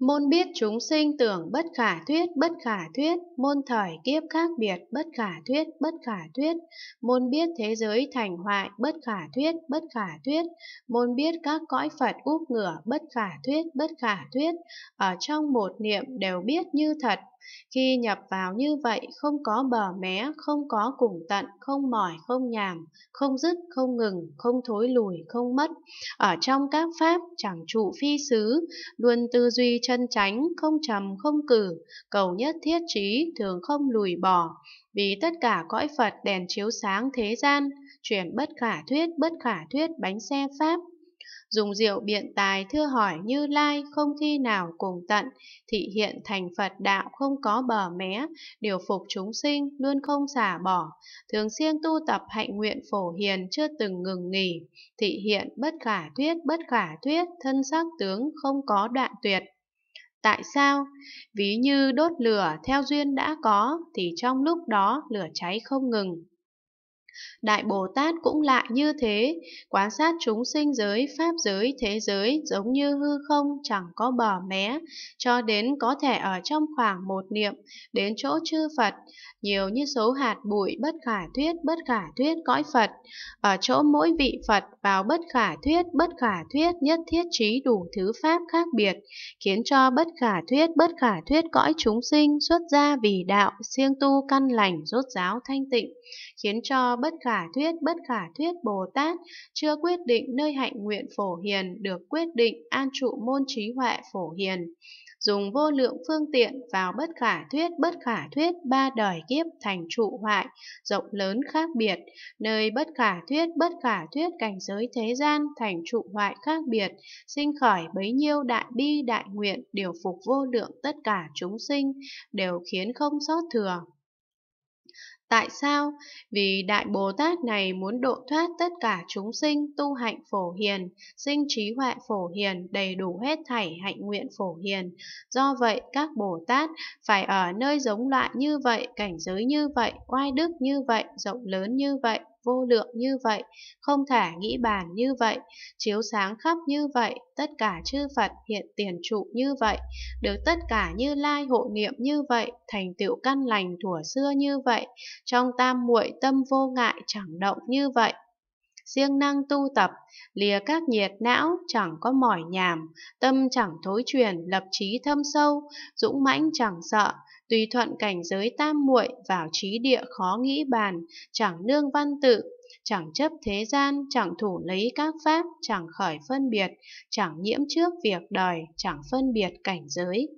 Môn biết chúng sinh tưởng bất khả thuyết, bất khả thuyết, môn thời kiếp khác biệt, bất khả thuyết, bất khả thuyết, môn biết thế giới thành hoại, bất khả thuyết, bất khả thuyết, môn biết các cõi Phật úp ngửa, bất khả thuyết, bất khả thuyết, ở trong một niệm đều biết như thật, khi nhập vào như vậy không có bờ mé, không có cùng tận, không mỏi, không nhàm, không dứt, không ngừng, không thối lùi, không mất. Ở trong các pháp chẳng trụ phi xứ, luôn tư duy chân chánh, không trầm, không cử, cầu nhất thiết trí, thường không lùi bỏ. Vì tất cả cõi Phật đèn chiếu sáng thế gian, chuyển bất khả thuyết, bất khả thuyết bánh xe Pháp, dùng diệu biện tài thưa hỏi như lai không thi nào cùng tận, thị hiện thành Phật đạo không có bờ mé, điều phục chúng sinh luôn không xả bỏ, thường xuyên tu tập hạnh nguyện phổ hiền chưa từng ngừng nghỉ, thị hiện bất khả thuyết bất khả thuyết thân sắc tướng không có đoạn tuyệt. Tại sao? Ví như đốt lửa theo duyên đã có thì trong lúc đó lửa cháy không ngừng, Đại Bồ Tát cũng lại như thế, quan sát chúng sinh giới, pháp giới, thế giới giống như hư không chẳng có bờ mé, cho đến có thể ở trong khoảng một niệm, đến chỗ chư Phật, nhiều như số hạt bụi bất khả thuyết, bất khả thuyết cõi Phật, ở chỗ mỗi vị Phật vào bất khả thuyết, bất khả thuyết nhất thiết trí đủ thứ pháp khác biệt, khiến cho bất khả thuyết, bất khả thuyết cõi chúng sinh xuất ra vì đạo, siêng tu căn lành, rốt giáo thanh tịnh, khiến cho bất khả thuyết bất khả thuyết Bồ Tát, chưa quyết định nơi hạnh nguyện phổ hiền được quyết định an trụ môn trí huệ phổ hiền. Dùng vô lượng phương tiện vào bất khả thuyết bất khả thuyết ba đời kiếp thành trụ hoại, rộng lớn khác biệt, nơi bất khả thuyết bất khả thuyết cảnh giới thế gian thành trụ hoại khác biệt, sinh khởi bấy nhiêu đại bi đại nguyện điều phục vô lượng tất cả chúng sinh, đều khiến không sót thừa. Tại sao? Vì Đại Bồ Tát này muốn độ thoát tất cả chúng sinh tu hạnh phổ hiền, sinh trí huệ phổ hiền, đầy đủ hết thảy hạnh nguyện phổ hiền. Do vậy, các Bồ Tát phải ở nơi giống loại như vậy, cảnh giới như vậy, oai đức như vậy, rộng lớn như vậy, vô lượng như vậy, không thể nghĩ bàn như vậy, chiếu sáng khắp như vậy, tất cả chư Phật hiện tiền trụ như vậy, được tất cả như lai hộ niệm như vậy, thành tựu căn lành thủa xưa như vậy, trong tam muội tâm vô ngại chẳng động như vậy siêng năng tu tập, lìa các nhiệt não, chẳng có mỏi nhàm, tâm chẳng thối truyền, lập trí thâm sâu, dũng mãnh chẳng sợ, tùy thuận cảnh giới tam muội vào trí địa khó nghĩ bàn, chẳng nương văn tự, chẳng chấp thế gian, chẳng thủ lấy các pháp, chẳng khởi phân biệt, chẳng nhiễm trước việc đời, chẳng phân biệt cảnh giới.